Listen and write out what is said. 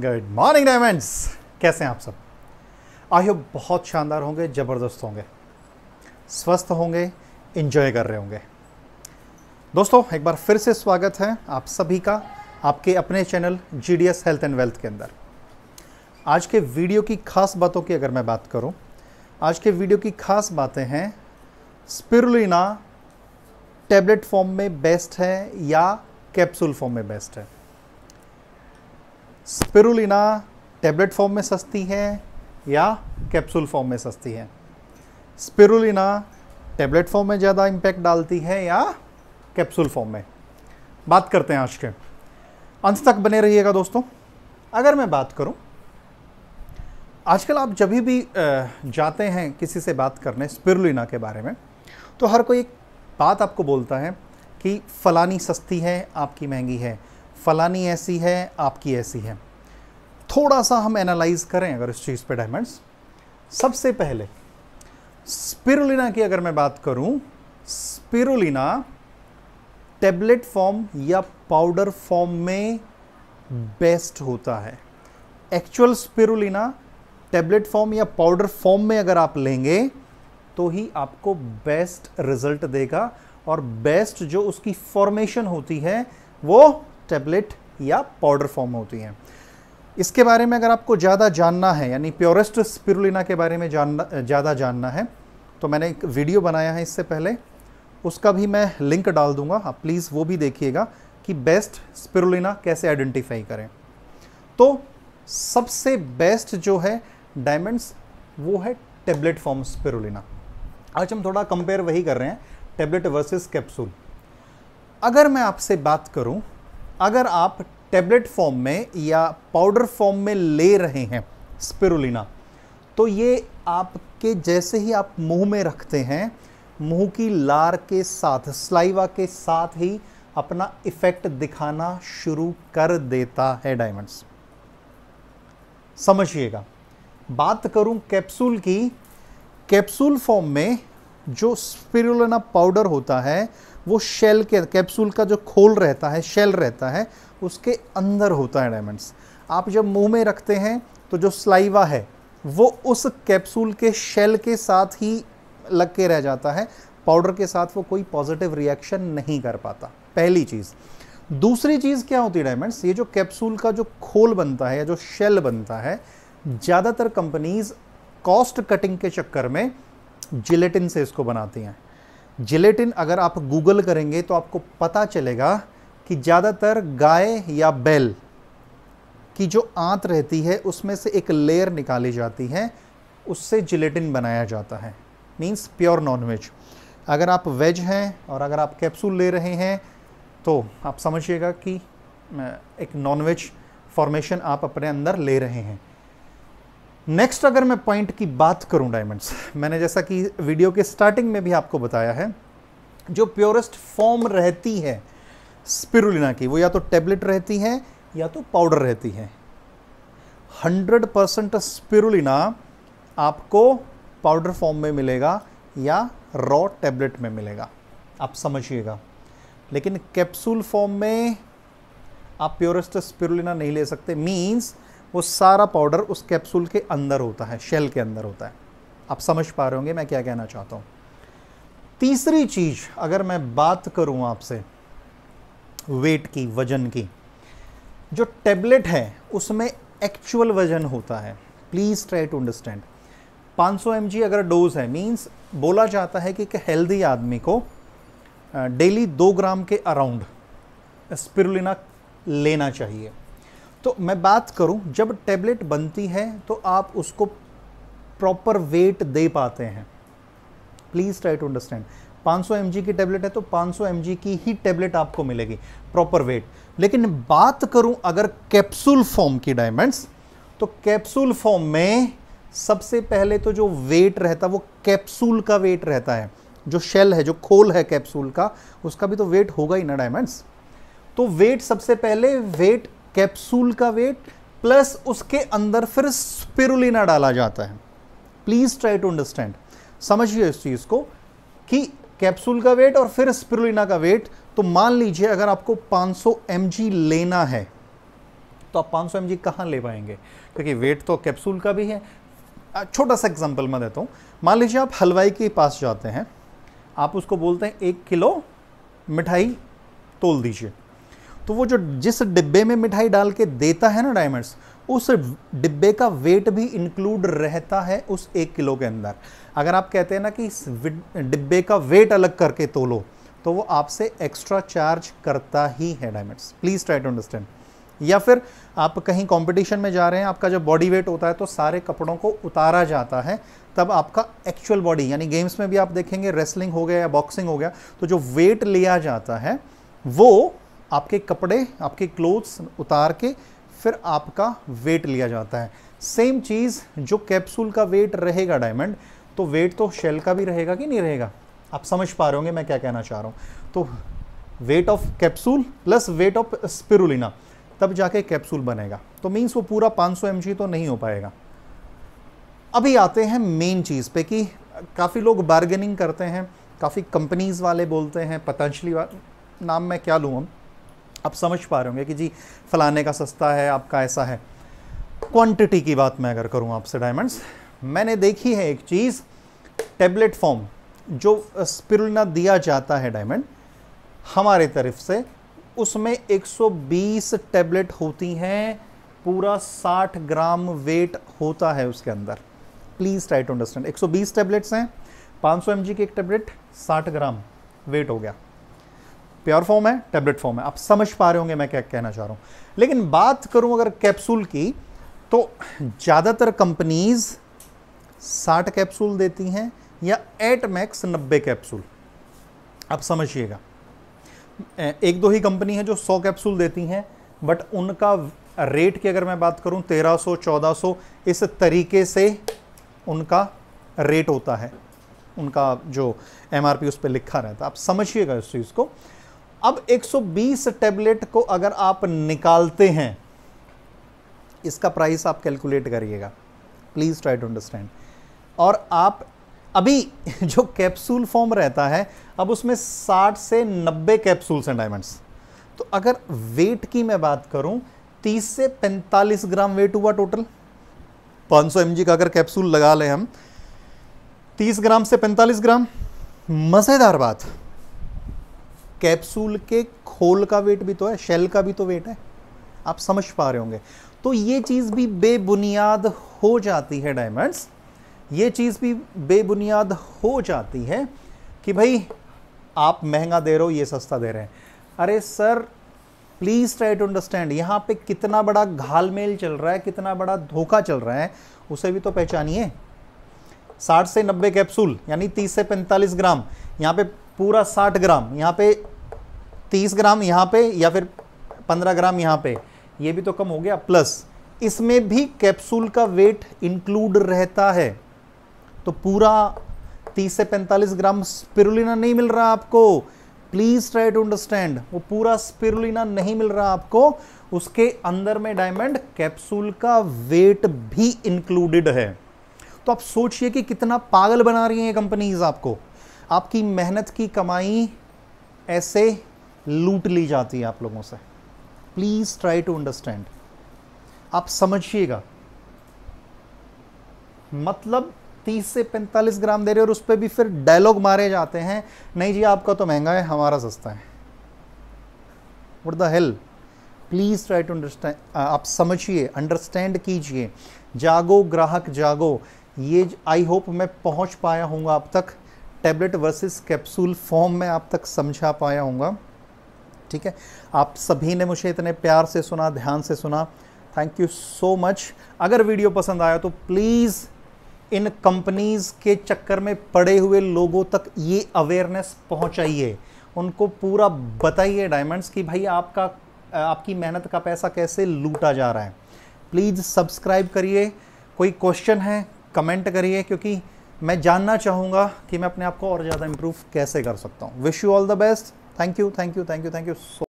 good morning diamonds कैसे हैं आप सब आई होप बहुत शानदार होंगे ज़बरदस्त होंगे स्वस्थ होंगे इन्जॉय कर रहे होंगे दोस्तों एक बार फिर से स्वागत है आप सभी का आपके अपने channel G D S health and wealth के अंदर आज के वीडियो की खास बातों की अगर मैं बात करूं आज के वीडियो की खास बातें हैं स्पिरुलिना टैबलेट फॉर्म में बेस्ट है या कैप्सूल फॉर्म में बेस्ट है स्पिरुलिना टैबलेट फॉर्म में सस्ती है या कैप्सूल फॉर्म में सस्ती है स्पिरुलिना टेबलेट फॉर्म में ज़्यादा इम्पैक्ट डालती है या कैप्सूल फॉर्म में बात करते हैं आज के अंत तक बने रहिएगा दोस्तों अगर मैं बात करूं आजकल आप जब भी जाते हैं किसी से बात करने स्पिरुलिना के बारे में तो हर कोई एक बात आपको बोलता है कि फ़लानी सस्ती है आपकी महंगी है फ़लानी ऐसी है आपकी ऐसी है थोड़ा सा हम एनालाइज करें अगर इस चीज़ पे डायमंड्स सबसे पहले स्पिरुलिना की अगर मैं बात करूं स्पिरुलिना टेबलेट फॉर्म या पाउडर फॉर्म में बेस्ट होता है एक्चुअल स्पिरुलिना टेबलेट फॉर्म या पाउडर फॉर्म में अगर आप लेंगे तो ही आपको बेस्ट रिजल्ट देगा और बेस्ट जो उसकी फॉर्मेशन होती है वो टेबलेट या पाउडर फॉर्म होती हैं इसके बारे में अगर आपको ज़्यादा जानना है यानी प्योरेस्ट स्पिरुलिना के बारे में जानना ज़्यादा जानना है तो मैंने एक वीडियो बनाया है इससे पहले उसका भी मैं लिंक डाल दूंगा आप प्लीज़ वो भी देखिएगा कि बेस्ट स्पिरुलिना कैसे आइडेंटिफाई करें तो सबसे बेस्ट जो है डायमंड्स वो है टेबलेट फॉर्म स्पिरुलिना आज हम थोड़ा कंपेयर वही कर रहे हैं टेबलेट वर्सेस कैप्सूल अगर मैं आपसे बात करूं अगर आप टेबलेट फॉर्म में या पाउडर फॉर्म में ले रहे हैं स्पिरुलिना तो ये आपके जैसे ही आप मुंह में रखते हैं मुंह की लार के साथ स्लाइवा के साथ ही अपना इफेक्ट दिखाना शुरू कर देता है डायमंड्स समझिएगा बात करूं कैप्सूल की कैप्सूल फॉर्म में जो स्पिरुलिना पाउडर होता है वो शेल के कैप्सूल का जो खोल रहता है शेल रहता है उसके अंदर होता है डायमंड्स आप जब मुंह में रखते हैं तो जो स्लाइवा है वो उस कैप्सूल के शेल के साथ ही लग के रह जाता है पाउडर के साथ वो कोई पॉजिटिव रिएक्शन नहीं कर पाता पहली चीज़ दूसरी चीज़ क्या होती है डायमंड्स ये जो कैप्सूल का जो खोल बनता है या जो शेल बनता है ज़्यादातर कंपनीज कॉस्ट कटिंग के चक्कर में जिलेटिन से इसको बनाती हैं जिलेटिन अगर आप गूगल करेंगे तो आपको पता चलेगा कि ज़्यादातर गाय या बैल की जो आंत रहती है उसमें से एक लेयर निकाली जाती है उससे जिलेटिन बनाया जाता है मीन्स प्योर नॉनवेज अगर आप वेज हैं और अगर आप कैप्सूल ले रहे हैं तो आप समझिएगा कि एक नॉनवेज फॉर्मेशन आप अपने अंदर ले रहे हैं नेक्स्ट अगर मैं पॉइंट की बात करूं डायमंड्स मैंने जैसा कि वीडियो के स्टार्टिंग में भी आपको बताया है जो प्योरेस्ट फॉर्म रहती है स्पिरुलिना की वो या तो टेबलेट रहती है या तो पाउडर रहती है 100 परसेंट स्पिरुलिना आपको पाउडर फॉर्म में मिलेगा या रॉ टेबलेट में मिलेगा आप समझिएगा लेकिन कैप्सूल फॉर्म में आप प्योरेस्ट स्पिरुलिना नहीं ले सकते मीन्स वो सारा पाउडर उस कैप्सूल के अंदर होता है शेल के अंदर होता है आप समझ पा रहे होंगे मैं क्या कहना चाहता हूँ तीसरी चीज़ अगर मैं बात करूँ आपसे वेट की वज़न की जो टेबलेट है उसमें एक्चुअल वज़न होता है प्लीज़ ट्राई टू अंडरस्टैंड 500 सौ अगर डोज है मीन्स बोला जाता है कि एक हेल्दी आदमी को डेली दो ग्राम के अराउंड स्पिरुलिना लेना चाहिए तो मैं बात करूं जब टैबलेट बनती है तो आप उसको प्रॉपर वेट दे पाते हैं please try to understand 500 mg की टैबलेट है तो 500 mg की ही टैबलेट आपको मिलेगी प्रॉपर वेट लेकिन बात करूं अगर कैप्सूल फॉर्म की डायमंड्स तो कैप्सूल फॉर्म में सबसे पहले तो जो वेट रहता है वो कैप्सूल का वेट रहता है जो शेल है जो खोल है कैप्सूल का उसका भी तो वेट होगा ही ना डायमंड्स तो वेट सबसे पहले वेट कैप्सूल का वेट प्लस उसके अंदर फिर स्पिरुलिना डाला जाता है प्लीज़ ट्राई टू अंडरस्टैंड समझिए इस चीज़ को कि कैप्सूल का वेट और फिर स्पिरुलिना का वेट तो मान लीजिए अगर आपको 500 सौ लेना है तो आप 500 सौ एम कहाँ ले पाएंगे क्योंकि वेट तो कैप्सूल का भी है छोटा सा एग्जाम्पल मैं देता हूँ मान लीजिए आप हलवाई के पास जाते हैं आप उसको बोलते हैं एक किलो मिठाई तोल दीजिए तो वो जो जिस डिब्बे में मिठाई डाल के देता है ना डायमंड्स उस डिब्बे का वेट भी इंक्लूड रहता है उस एक किलो के अंदर अगर आप कहते हैं ना कि इस डिब्बे का वेट अलग करके तोलो तो वो आपसे एक्स्ट्रा चार्ज करता ही है diamonds please try to understand या फिर आप कहीं कंपटीशन में जा रहे हैं आपका जब बॉडी वेट होता है तो सारे कपड़ों को उतारा जाता है तब आपका एक्चुअल बॉडी यानी गेम्स में भी आप देखेंगे रेसलिंग हो गया या बॉक्सिंग हो गया तो जो वेट लिया जाता है वो आपके कपड़े आपके क्लोथ्स उतार के फिर आपका वेट लिया जाता है सेम चीज़ जो कैप्सूल का वेट रहेगा डायमंड तो वेट तो शेल का भी रहेगा कि नहीं रहेगा आप समझ पा रहे होंगे मैं क्या कहना चाह रहा हूँ तो weight of capsule plus weight of spirulina तब जाके कैप्सूल बनेगा तो मीन्स वो पूरा 500 सौ तो नहीं हो पाएगा अभी आते हैं मेन चीज़ पे कि काफ़ी लोग बार्गेनिंग करते हैं काफ़ी कंपनीज़ वाले बोलते हैं पतंजलि नाम मैं क्या लूँ हम आप समझ पा रहे होंगे कि जी फलाने का सस्ता है आपका ऐसा है क्वांटिटी की बात मैं अगर करूँ आपसे डायमंड्स मैंने देखी है एक चीज़ टेबलेट फॉर्म जो स्पिरुलना दिया जाता है डायमंड हमारे तरफ से उसमें 120 टेबलेट होती हैं पूरा 60 ग्राम वेट होता है उसके अंदर please try to understand 120 tablets हैं 500 सौ की एक टेबलेट 60 ग्राम वेट हो गया प्योर फॉर्म है टेबलेट फॉर्म है आप समझ पा रहे होंगे मैं क्या कहना चाह रहा हूँ लेकिन बात करूँ अगर कैप्सूल की तो ज़्यादातर कंपनीज़ साठ कैप्सूल देती हैं या एट मैक्स नब्बे कैप्सूल आप समझिएगा एक दो ही कंपनी है जो सौ कैप्सूल देती हैं बट उनका रेट की अगर मैं बात करूं 1300 1400 इस तरीके से उनका रेट होता है उनका जो एमआरपी उस पर लिखा रहता है आप समझिएगा इस चीज़ को अब 120 टैबलेट को अगर आप निकालते हैं इसका प्राइस आप कैलकुलेट करिएगा प्लीज़ ट्राई टू अंडरस्टैंड और आप अभी जो कैप्सूल फॉर्म रहता है अब उसमें 60 से 90 कैप्सूल्स हैं डायमंड्स तो अगर वेट की मैं बात करूं 30 से 45 ग्राम वेट हुआ टोटल 500 सौ का अगर कैप्सूल लगा लें हम 30 ग्राम से 45 ग्राम मज़ेदार बात कैप्सूल के खोल का वेट भी तो है शेल का भी तो वेट है आप समझ पा रहे होंगे तो ये चीज़ भी बेबुनियाद हो जाती है डायमंड्स ये चीज़ भी बेबुनियाद हो जाती है कि भाई आप महंगा दे रहे हो ये सस्ता दे रहे हैं अरे sir please try to understand यहाँ पे कितना बड़ा घालमेल चल रहा है कितना बड़ा धोखा चल रहा है उसे भी तो पहचानिए साठ से नब्बे कैप्सूल यानी तीस से पैंतालीस ग्राम यहाँ पे पूरा साठ ग्राम यहाँ पे तीस ग्राम यहाँ पे या फिर पंद्रह ग्राम यहाँ पे ये भी तो कम हो गया प्लस इसमें भी कैप्सूल का वेट इंक्लूड रहता है तो पूरा 30 से 45 ग्राम स्पिरुलिना नहीं मिल रहा आपको प्लीज ट्राई टू अंडरस्टैंड वो पूरा स्पिरुलिना नहीं मिल रहा आपको उसके अंदर में डायमंड कैप्सूल का वेट भी इंक्लूडेड है तो आप सोचिए कि कितना पागल बना रही है कंपनीज आपको आपकी मेहनत की कमाई ऐसे लूट ली जाती है आप लोगों से प्लीज़ ट्राई टू अंडरस्टैंड आप समझिएगा मतलब 30 से 45 ग्राम दे रहे और उस पर भी फिर डायलॉग मारे जाते हैं नहीं जी आपका तो महंगा है हमारा सस्ता है what the hell please try to understand आप समझिए अंडरस्टैंड कीजिए जागो ग्राहक जागो ये आई होप मैं पहुंच पाया हूँ आप तक टैबलेट वर्सेस कैप्सूल फॉर्म में आप तक समझा पाया हूँ ठीक है आप सभी ने मुझे इतने प्यार से सुना ध्यान से सुना थैंक यू सो मच अगर वीडियो पसंद आया तो प्लीज़ इन कंपनीज़ के चक्कर में पड़े हुए लोगों तक ये अवेयरनेस पहुँचाइए उनको पूरा बताइए डायमंड्स कि भाई आपका आपकी मेहनत का पैसा कैसे लूटा जा रहा है प्लीज़ सब्सक्राइब करिए कोई क्वेश्चन है कमेंट करिए क्योंकि मैं जानना चाहूँगा कि मैं अपने आप को और ज़्यादा इम्प्रूव कैसे कर सकता हूँ wish you all the best thank you thank you thank you thank you so